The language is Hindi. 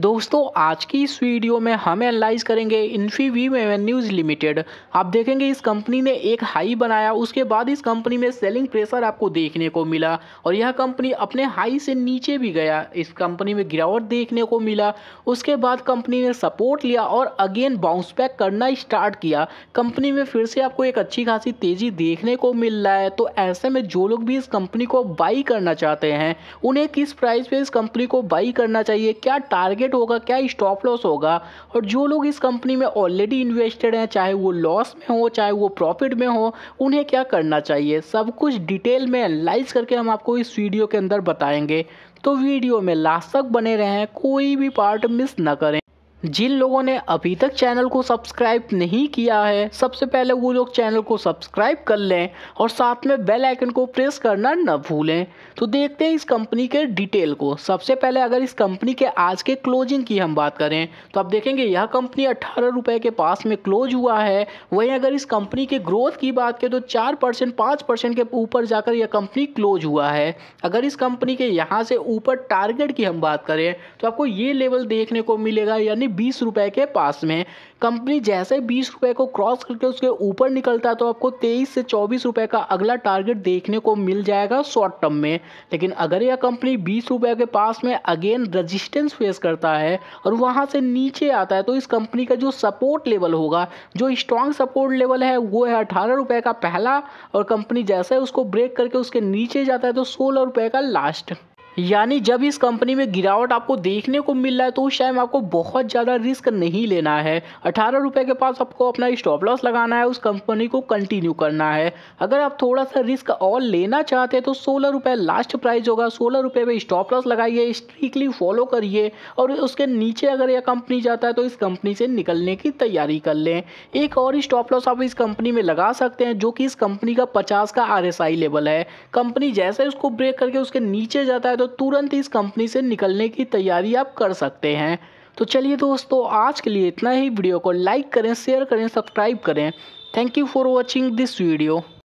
दोस्तों आज की इस वीडियो में हम एनालाइज करेंगे वी एवेन्यूज लिमिटेड आप देखेंगे इस कंपनी ने एक हाई बनाया उसके बाद इस कंपनी में सेलिंग प्रेशर आपको देखने को मिला और यह कंपनी अपने हाई से नीचे भी गया इस कंपनी में गिरावट देखने को मिला उसके बाद कंपनी ने सपोर्ट लिया और अगेन बाउंस बैक करना स्टार्ट किया कंपनी में फिर से आपको एक अच्छी खासी तेज़ी देखने को मिल रहा है तो ऐसे में जो लोग भी इस कंपनी को बाई करना चाहते हैं उन्हें किस प्राइस पर इस कंपनी को बाई करना चाहिए क्या टारगेट टारगेट होगा क्या स्टॉप लॉस होगा और जो लोग इस कंपनी में ऑलरेडी इन्वेस्टेड हैं चाहे वो लॉस में हो चाहे वो प्रॉफिट में हो उन्हें क्या करना चाहिए सब कुछ डिटेल में एनालाइज करके हम आपको इस वीडियो के अंदर बताएंगे तो वीडियो में लास्ट तक बने रहें कोई भी पार्ट मिस ना करें जिन लोगों ने अभी तक चैनल को सब्सक्राइब नहीं किया है सबसे पहले वो लोग चैनल को सब्सक्राइब कर लें और साथ में बेल आइकन को प्रेस करना न भूलें तो देखते हैं इस कंपनी के डिटेल को सबसे पहले अगर इस कंपनी के आज के क्लोजिंग की हम बात करें तो आप देखेंगे यह कंपनी अट्ठारह रुपये के पास में क्लोज हुआ है वहीं अगर इस कंपनी के ग्रोथ की बात करें तो चार परसेंट पाँच परसेंट के ऊपर जाकर यह कंपनी क्लोज हुआ है अगर इस कंपनी के यहाँ से ऊपर टारगेट की हम बात करें तो आपको ये लेवल देखने को मिलेगा यानी कंपनी बीस रुपये के पास में कंपनी जैसे बीस रुपये को क्रॉस करके उसके ऊपर निकलता है तो आपको तेईस से चौबीस रुपये का अगला टारगेट देखने को मिल जाएगा शॉर्ट टर्म में लेकिन अगर यह कंपनी बीस रुपये के पास में अगेन रजिस्टेंस फेस करता है और वहाँ से नीचे आता है तो इस कंपनी का जो सपोर्ट लेवल होगा जो स्ट्रॉन्ग सपोर्ट लेवल है वो है अठारह रुपये का पहला और कंपनी जैसे उसको ब्रेक करके उसके नीचे जाता है तो सोलह रुपये का लास्ट यानी जब इस कंपनी में गिरावट आपको देखने को मिल रहा है तो उस टाइम आपको बहुत ज़्यादा रिस्क नहीं लेना है अठारह रुपये के पास आपको अपना स्टॉप लॉस लगाना है उस कंपनी को कंटिन्यू करना है अगर आप थोड़ा सा रिस्क और लेना चाहते हैं तो सोलह रुपये लास्ट प्राइस होगा सोलह रुपये पर स्टॉप लॉस लगाइए स्ट्रिक्टली फॉलो करिए और उसके नीचे अगर यह कंपनी जाता है तो इस कंपनी से निकलने की तैयारी कर लें एक और स्टॉप लॉस आप इस कंपनी में लगा सकते हैं जो कि इस कंपनी का पचास का आर लेवल है कंपनी जैसे उसको ब्रेक करके उसके नीचे जाता है तो तुरंत इस कंपनी से निकलने की तैयारी आप कर सकते हैं तो चलिए दोस्तों आज के लिए इतना ही वीडियो को लाइक करें शेयर करें सब्सक्राइब करें thank you for watching this video